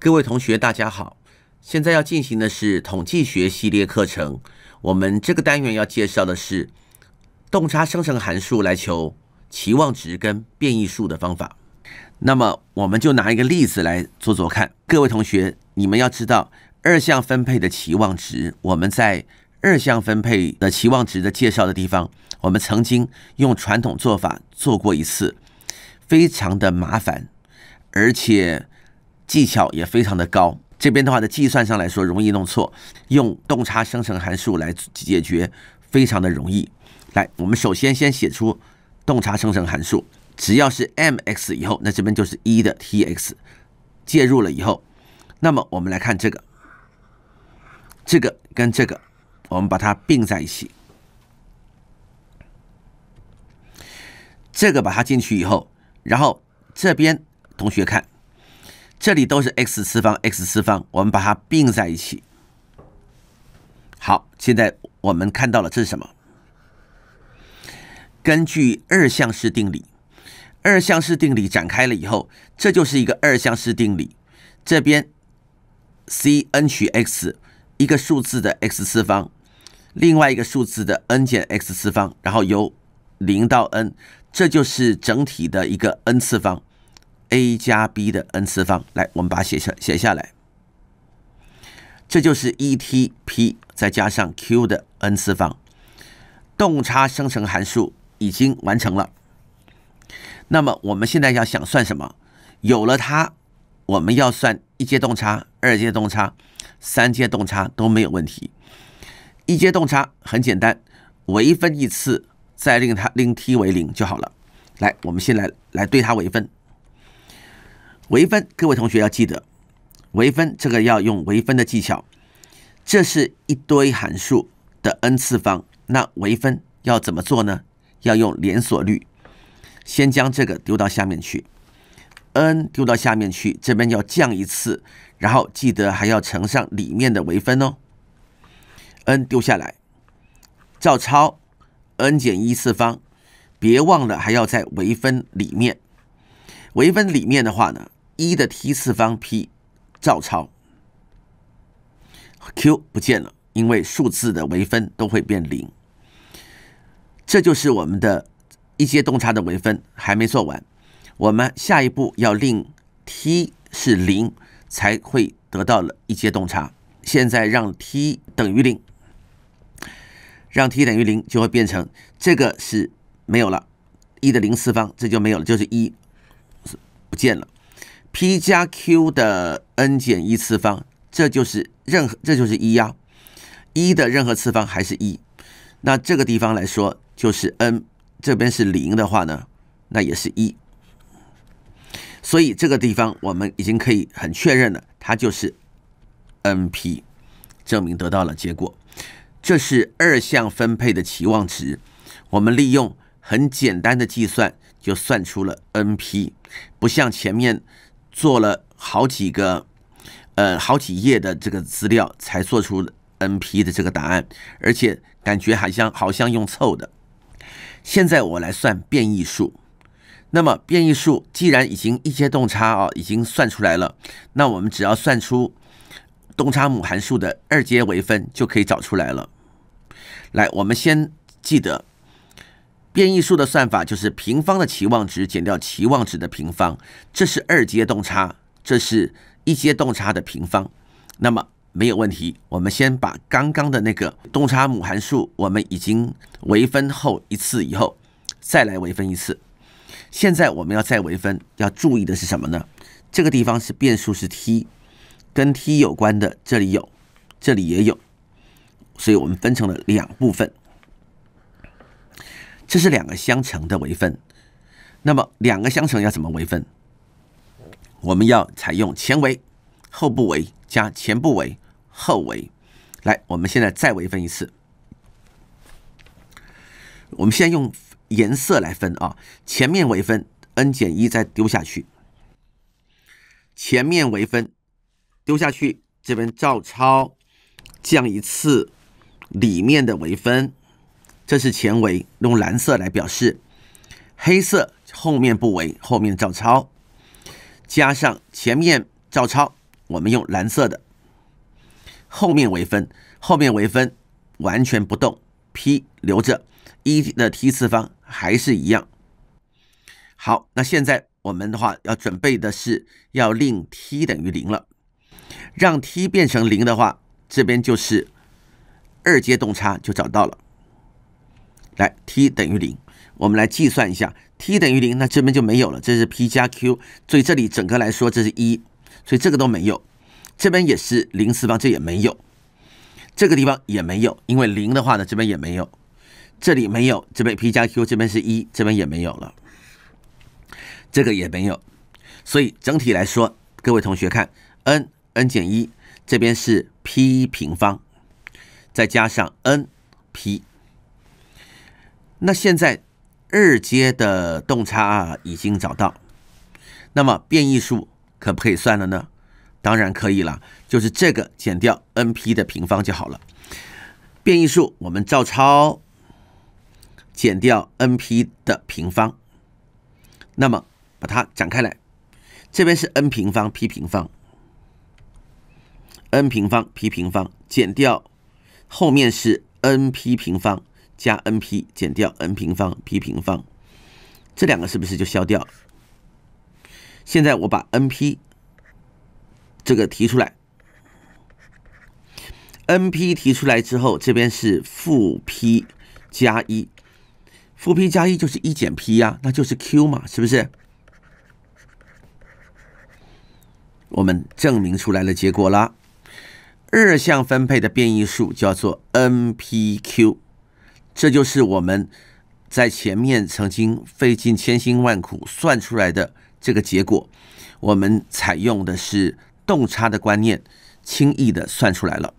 各位同学，大家好！现在要进行的是统计学系列课程。我们这个单元要介绍的是洞察生成函数来求期望值跟变异数的方法。那么，我们就拿一个例子来做做看。各位同学，你们要知道，二项分配的期望值，我们在二项分配的期望值的介绍的地方，我们曾经用传统做法做过一次，非常的麻烦，而且。技巧也非常的高，这边的话的计算上来说容易弄错，用洞察生成函数来解决，非常的容易。来，我们首先先写出洞察生成函数，只要是 m x 以后，那这边就是一的 t x 介入了以后，那么我们来看这个，这个跟这个，我们把它并在一起，这个把它进去以后，然后这边同学看。这里都是 x 次方，x 次方，我们把它并在一起。好，现在我们看到了这是什么？根据二项式定理，二项式定理展开了以后，这就是一个二项式定理。这边 c n 取 x 一个数字的 x 次方，另外一个数字的 n 减 x 次方，然后由零到 n，这就是整体的一个 n 次方。a 加 b 的 n 次方，来，我们把它写下写下来，这就是 e t p 再加上 q 的 n 次方，动差生成函数已经完成了。那么我们现在要想算什么？有了它，我们要算一阶动差、二阶动差、三阶动差都没有问题。一阶动差很简单，微分一次，再令它令 t 为零就好了。来，我们先来来对它微分。微分，各位同学要记得，微分这个要用微分的技巧。这是一堆函数的 n 次方，那微分要怎么做呢？要用连锁律，先将这个丢到下面去，n 丢到下面去，这边要降一次，然后记得还要乘上里面的微分哦。n 丢下来，照抄 n 减一次方，别忘了还要在微分里面。微分里面的话呢？一的 t 次方 p 照抄，q 不见了，因为数字的微分都会变零，这就是我们的一阶洞察的微分还没做完，我们下一步要令 t 是零才会得到了一阶洞察。现在让 t 等于零，让 t 等于零就会变成这个是没有了，一的零次方这就没有了，就是一不见了。p 加 q 的 n 减一次方，这就是任何，这就是一呀，一的任何次方还是一。那这个地方来说就是 n，这边是零的话呢，那也是一。所以这个地方我们已经可以很确认了，它就是 n p，证明得到了结果。这是二项分配的期望值，我们利用很简单的计算就算出了 n p，不像前面。做了好几个，呃，好几页的这个资料，才做出 NP 的这个答案，而且感觉好像好像用凑的。现在我来算变异数，那么变异数既然已经一阶动差啊，已经算出来了，那我们只要算出动差母函数的二阶微分，就可以找出来了。来，我们先记得。变异数的算法就是平方的期望值减掉期望值的平方，这是二阶动差，这是一阶动差的平方。那么没有问题，我们先把刚刚的那个动差母函数我们已经微分后一次以后，再来微分一次。现在我们要再微分，要注意的是什么呢？这个地方是变数是 t，跟 t 有关的这里有，这里也有，所以我们分成了两部分。这是两个相乘的为分，那么两个相乘要怎么为分？我们要采用前为后不为加前不为后为，来，我们现在再为分一次。我们先用颜色来分啊，前面为分 n 减一再丢下去，前面为分丢下去，这边照抄降一次，里面的为分。这是前围，用蓝色来表示，黑色后面不围，后面照抄，加上前面照抄，我们用蓝色的。后面为分，后面为分，完全不动，P 留着，一的 t 次方还是一样。好，那现在我们的话要准备的是要令 t 等于零了，让 t 变成零的话，这边就是二阶动差就找到了。来，t 等于零，我们来计算一下。t 等于零，那这边就没有了，这是 p 加 q，所以这里整个来说，这是一，所以这个都没有。这边也是零次方，这也没有，这个地方也没有，因为零的话呢，这边也没有，这里没有，这边 p 加 q，这边是一，这边也没有了，这个也没有，所以整体来说，各位同学看，n，n 减一，这边是 p 平方，再加上 n p。那现在，二阶的洞察已经找到，那么变异数可不可以算了呢？当然可以了，就是这个减掉 n p 的平方就好了。变异数我们照抄，减掉 n p 的平方，那么把它展开来，这边是 n 平方 p 平方，n 平方 p 平方减掉后面是 n p 平方。加 n p 减掉 n 平方 p 平方，这两个是不是就消掉？现在我把 n p 这个提出来，n p 提出来之后，这边是负 p 加一，负 p 加一就是一减 p 呀，那就是 q 嘛，是不是？我们证明出来了结果了，二项分配的变异数叫做 n p q。这就是我们在前面曾经费尽千辛万苦算出来的这个结果。我们采用的是动差的观念，轻易的算出来了。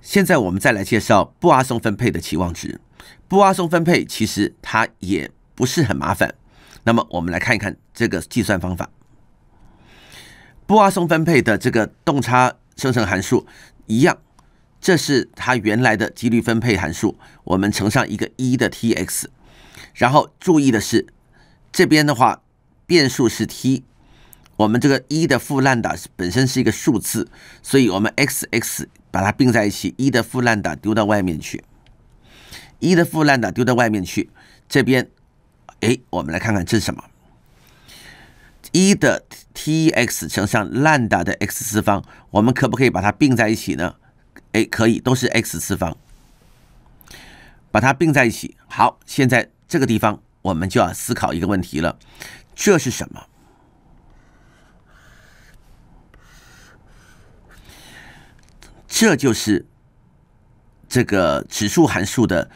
现在我们再来介绍不阿松分配的期望值。不阿松分配其实它也不是很麻烦。那么我们来看一看这个计算方法。不阿松分配的这个动差生成函数一样。这是它原来的几率分配函数，我们乘上一个一的 t x，然后注意的是，这边的话，变数是 t，我们这个一的负烂导本身是一个数字，所以我们 x x 把它并在一起，一的负烂达丢到外面去，一的负烂达丢到外面去，这边，哎，我们来看看这是什么，一的 t x 乘上烂导的 x 次方，我们可不可以把它并在一起呢？哎，可以都是 x 次方，把它并在一起。好，现在这个地方我们就要思考一个问题了，这是什么？这就是这个指数函数的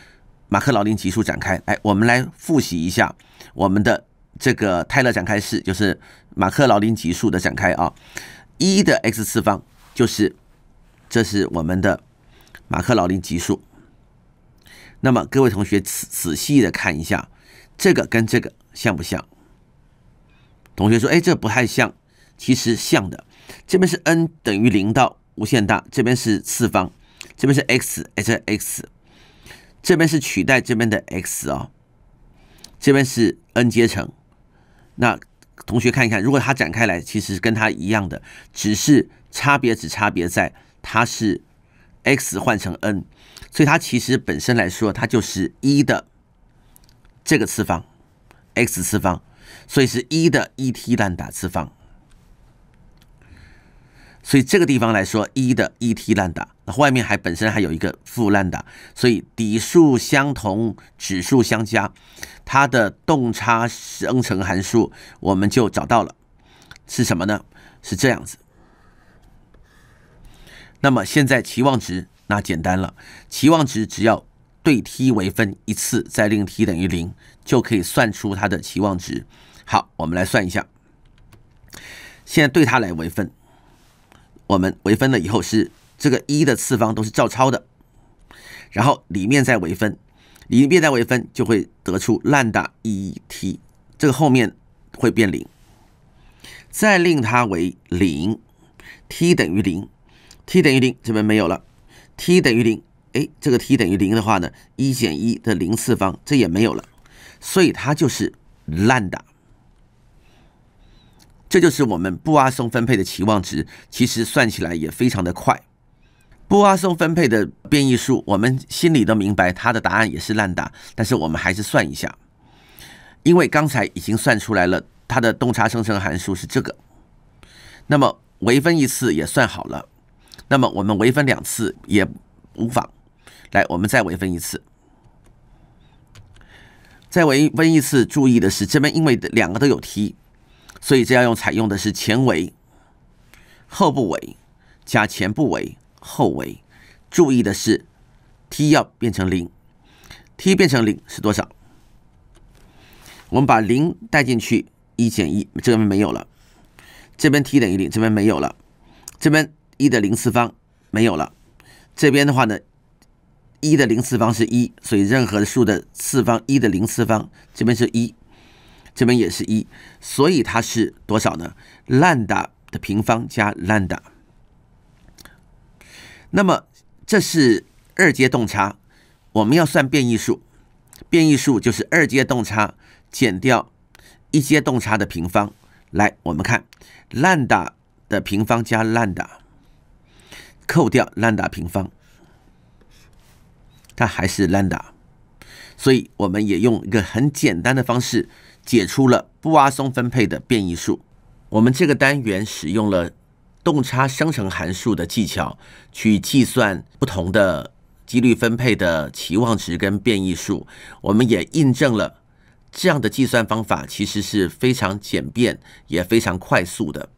马克劳林级数展开。哎，我们来复习一下我们的这个泰勒展开式，就是马克劳林级数的展开啊。一的 x 次方就是。这是我们的马克劳林级数。那么各位同学仔仔细的看一下，这个跟这个像不像？同学说：“哎，这不太像。”其实像的，这边是 n 等于零到无限大，这边是次方，这边是 x，哎这 x，这边是取代这边的 x 哦，这边是 n 阶乘。那同学看一看，如果它展开来，其实跟它一样的，只是差别只差别在。它是 x 换成 n，所以它其实本身来说，它就是一的这个次方 x 次方，所以是一的一 t 烂打次方。所以这个地方来说，一的一 t 烂打，那外面还本身还有一个负烂打，所以底数相同，指数相加，它的动差生成函数我们就找到了，是什么呢？是这样子。那么现在期望值那简单了，期望值只要对 t 为分一次，再令 t 等于零，就可以算出它的期望值。好，我们来算一下。现在对它来为分，我们为分了以后是这个一的次方都是照抄的，然后里面再为分，里面再为分就会得出 ln 一 t，这个后面会变零，再令它为零，t 等于零。t 等于零，这边没有了。t 等于零，哎，这个 t 等于零的话呢，一减一的零次方，这也没有了。所以它就是烂打。这就是我们布阿松分配的期望值，其实算起来也非常的快。布阿松分配的变异数，我们心里都明白它的答案也是烂打，但是我们还是算一下，因为刚才已经算出来了，它的洞察生成函数是这个，那么微分一次也算好了。那么我们微分两次也无妨，来，我们再微分一次，再微分一次。注意的是，这边因为两个都有 t，所以这要用采用的是前围、后不维加前不维后围。注意的是，t 要变成零，t 变成零是多少？我们把零带进去，一减一，这边没有了，这边 t 等于零，这边没有了，这边。一的零次方没有了，这边的话呢，一的零次方是一，所以任何数的次方一的零次方，这边是一，这边也是一，所以它是多少呢？兰达的平方加兰达。那么这是二阶动差，我们要算变异数，变异数就是二阶动差减掉一阶动差的平方。来，我们看兰达的平方加兰达。扣掉兰达平方，它还是兰达，所以我们也用一个很简单的方式解出了布阿松分配的变异数。我们这个单元使用了动差生成函数的技巧去计算不同的几率分配的期望值跟变异数。我们也印证了这样的计算方法其实是非常简便也非常快速的。